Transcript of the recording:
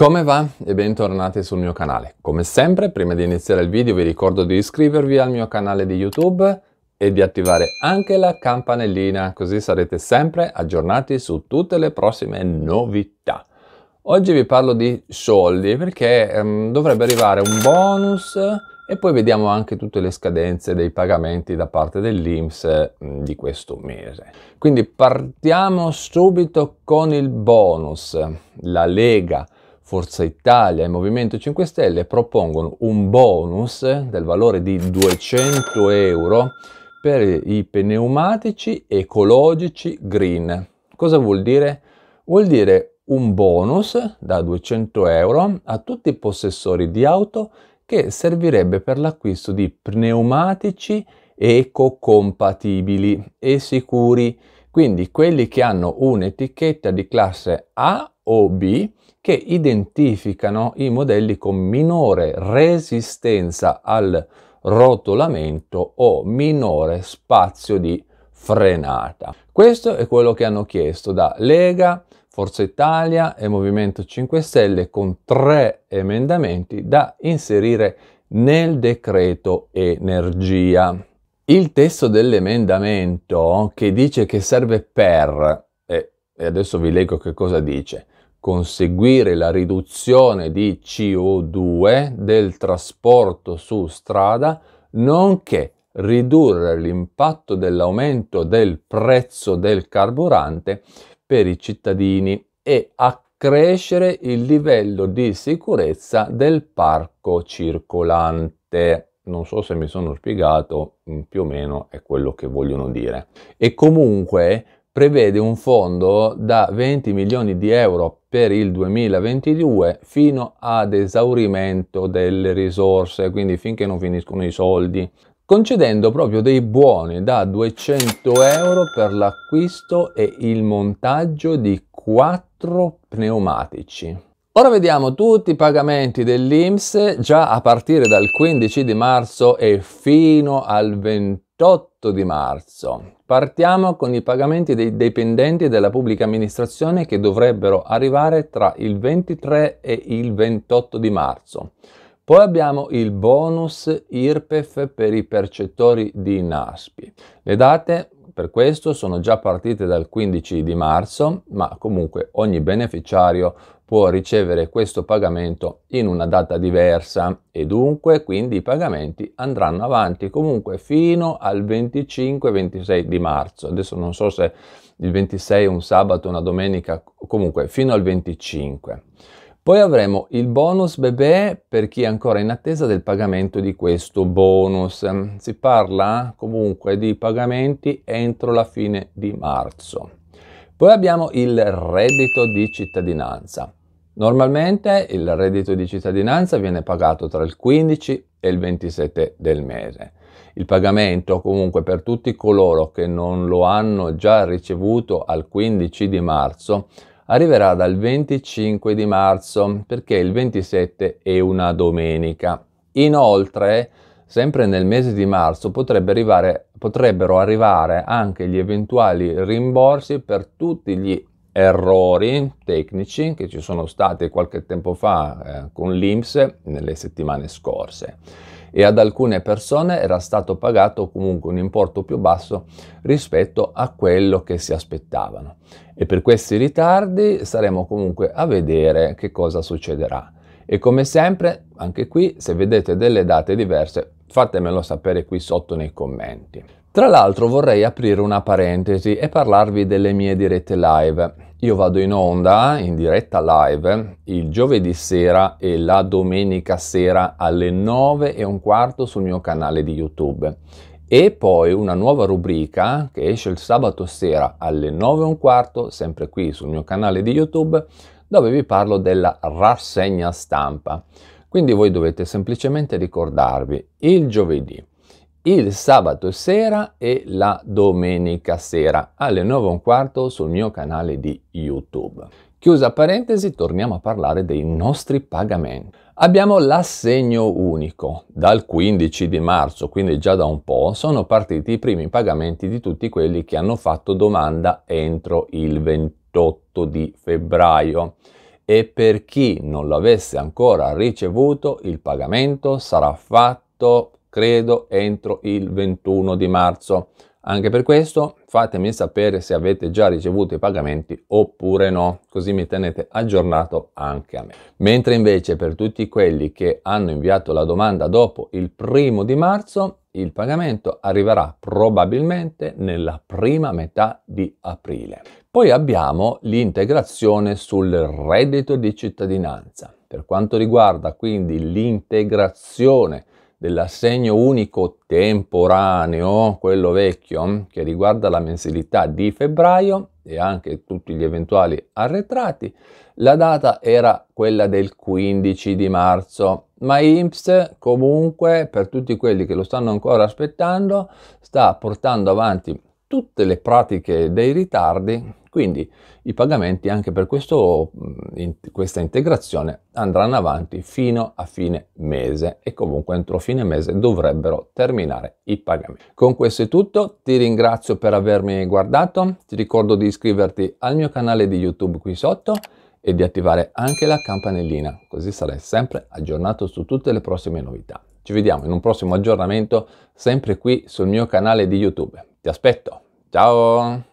Come va? E bentornati sul mio canale. Come sempre, prima di iniziare il video vi ricordo di iscrivervi al mio canale di YouTube e di attivare anche la campanellina, così sarete sempre aggiornati su tutte le prossime novità. Oggi vi parlo di soldi perché ehm, dovrebbe arrivare un bonus e poi vediamo anche tutte le scadenze dei pagamenti da parte dell'Inps mm, di questo mese. Quindi partiamo subito con il bonus. La Lega Forza Italia e Movimento 5 Stelle propongono un bonus del valore di 200 euro per i pneumatici ecologici green. Cosa vuol dire? Vuol dire un bonus da 200 euro a tutti i possessori di auto che servirebbe per l'acquisto di pneumatici ecocompatibili e sicuri, quindi quelli che hanno un'etichetta di classe A o B che identificano i modelli con minore resistenza al rotolamento o minore spazio di frenata. Questo è quello che hanno chiesto da Lega, Forza Italia e Movimento 5 Stelle con tre emendamenti da inserire nel decreto energia. Il testo dell'emendamento che dice che serve per, e adesso vi leggo che cosa dice, conseguire la riduzione di CO2 del trasporto su strada, nonché ridurre l'impatto dell'aumento del prezzo del carburante per i cittadini e accrescere il livello di sicurezza del parco circolante. Non so se mi sono spiegato, più o meno è quello che vogliono dire. E comunque prevede un fondo da 20 milioni di euro per il 2022 fino ad esaurimento delle risorse, quindi finché non finiscono i soldi, concedendo proprio dei buoni da 200 euro per l'acquisto e il montaggio di quattro pneumatici. Ora vediamo tutti i pagamenti dell'IMSS già a partire dal 15 di marzo e fino al 21 28 di marzo. Partiamo con i pagamenti dei dipendenti della pubblica amministrazione che dovrebbero arrivare tra il 23 e il 28 di marzo. Poi abbiamo il bonus IRPEF per i percettori di NASPI. Le date per questo sono già partite dal 15 di marzo, ma comunque ogni beneficiario può ricevere questo pagamento in una data diversa e dunque quindi i pagamenti andranno avanti comunque fino al 25-26 di marzo. Adesso non so se il 26 è un sabato, una domenica, comunque fino al 25. Poi avremo il bonus bebè per chi è ancora in attesa del pagamento di questo bonus. Si parla comunque di pagamenti entro la fine di marzo. Poi abbiamo il reddito di cittadinanza. Normalmente il reddito di cittadinanza viene pagato tra il 15 e il 27 del mese. Il pagamento comunque per tutti coloro che non lo hanno già ricevuto al 15 di marzo arriverà dal 25 di marzo perché il 27 è una domenica. Inoltre, sempre nel mese di marzo potrebbe arrivare, potrebbero arrivare anche gli eventuali rimborsi per tutti gli errori tecnici che ci sono stati qualche tempo fa eh, con l'Inps nelle settimane scorse e ad alcune persone era stato pagato comunque un importo più basso rispetto a quello che si aspettavano e per questi ritardi saremo comunque a vedere che cosa succederà e come sempre anche qui se vedete delle date diverse fatemelo sapere qui sotto nei commenti. Tra l'altro vorrei aprire una parentesi e parlarvi delle mie dirette live. Io vado in onda, in diretta live, il giovedì sera e la domenica sera alle 9 e un quarto sul mio canale di YouTube. E poi una nuova rubrica che esce il sabato sera alle 9 e un quarto, sempre qui sul mio canale di YouTube, dove vi parlo della rassegna stampa. Quindi voi dovete semplicemente ricordarvi il giovedì il sabato sera e la domenica sera alle 9 e un quarto sul mio canale di YouTube. Chiusa parentesi, torniamo a parlare dei nostri pagamenti. Abbiamo l'assegno unico. Dal 15 di marzo, quindi già da un po', sono partiti i primi pagamenti di tutti quelli che hanno fatto domanda entro il 28 di febbraio e per chi non lo avesse ancora ricevuto il pagamento sarà fatto credo entro il 21 di marzo. Anche per questo fatemi sapere se avete già ricevuto i pagamenti oppure no, così mi tenete aggiornato anche a me. Mentre invece per tutti quelli che hanno inviato la domanda dopo il primo di marzo, il pagamento arriverà probabilmente nella prima metà di aprile. Poi abbiamo l'integrazione sul reddito di cittadinanza. Per quanto riguarda quindi l'integrazione dell'assegno unico temporaneo, quello vecchio, che riguarda la mensilità di febbraio e anche tutti gli eventuali arretrati, la data era quella del 15 di marzo, ma INPS comunque per tutti quelli che lo stanno ancora aspettando sta portando avanti tutte le pratiche dei ritardi, quindi i pagamenti anche per questo, mm, in, questa integrazione andranno avanti fino a fine mese e comunque entro fine mese dovrebbero terminare i pagamenti. Con questo è tutto, ti ringrazio per avermi guardato, ti ricordo di iscriverti al mio canale di YouTube qui sotto e di attivare anche la campanellina, così sarai sempre aggiornato su tutte le prossime novità. Ci vediamo in un prossimo aggiornamento sempre qui sul mio canale di YouTube. Ti aspetto. Ciao!